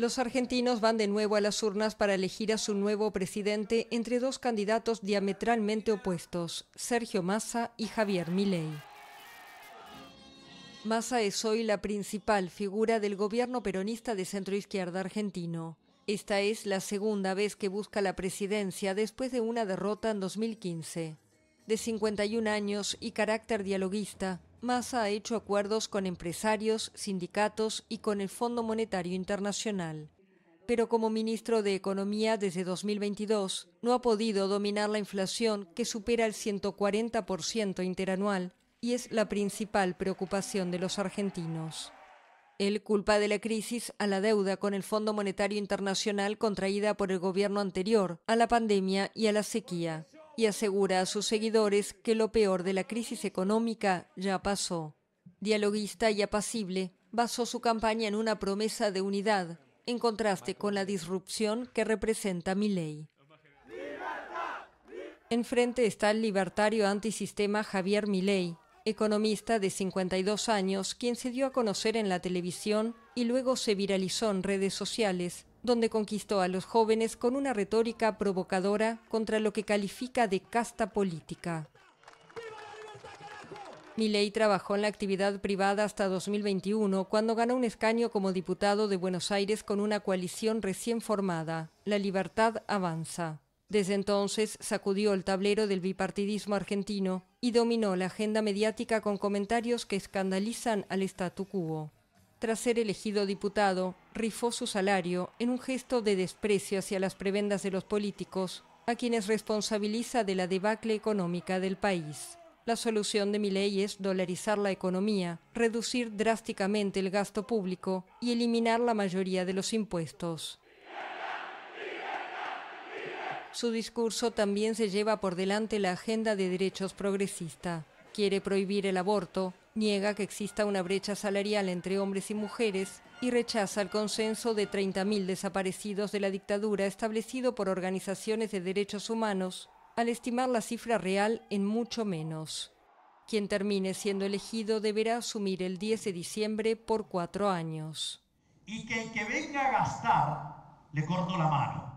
Los argentinos van de nuevo a las urnas para elegir a su nuevo presidente entre dos candidatos diametralmente opuestos, Sergio Massa y Javier Milei. Massa es hoy la principal figura del gobierno peronista de centroizquierda argentino. Esta es la segunda vez que busca la presidencia después de una derrota en 2015. De 51 años y carácter dialoguista, Massa ha hecho acuerdos con empresarios, sindicatos y con el Fondo Monetario Internacional. Pero como ministro de Economía desde 2022, no ha podido dominar la inflación que supera el 140% interanual y es la principal preocupación de los argentinos. Él culpa de la crisis a la deuda con el Fondo Monetario Internacional contraída por el gobierno anterior, a la pandemia y a la sequía y asegura a sus seguidores que lo peor de la crisis económica ya pasó. Dialoguista y apacible, basó su campaña en una promesa de unidad, en contraste con la disrupción que representa Milei. Enfrente está el libertario antisistema Javier Milei, economista de 52 años, quien se dio a conocer en la televisión y luego se viralizó en redes sociales, donde conquistó a los jóvenes con una retórica provocadora contra lo que califica de casta política. Milei trabajó en la actividad privada hasta 2021, cuando ganó un escaño como diputado de Buenos Aires con una coalición recién formada, La Libertad Avanza. Desde entonces sacudió el tablero del bipartidismo argentino y dominó la agenda mediática con comentarios que escandalizan al statu quo tras ser elegido diputado, rifó su salario en un gesto de desprecio hacia las prebendas de los políticos, a quienes responsabiliza de la debacle económica del país. La solución de mi ley es dolarizar la economía, reducir drásticamente el gasto público y eliminar la mayoría de los impuestos. Su discurso también se lleva por delante la agenda de derechos progresista. Quiere prohibir el aborto, niega que exista una brecha salarial entre hombres y mujeres y rechaza el consenso de 30.000 desaparecidos de la dictadura establecido por organizaciones de derechos humanos, al estimar la cifra real en mucho menos. Quien termine siendo elegido deberá asumir el 10 de diciembre por cuatro años. Y que el que venga a gastar, le corto la mano.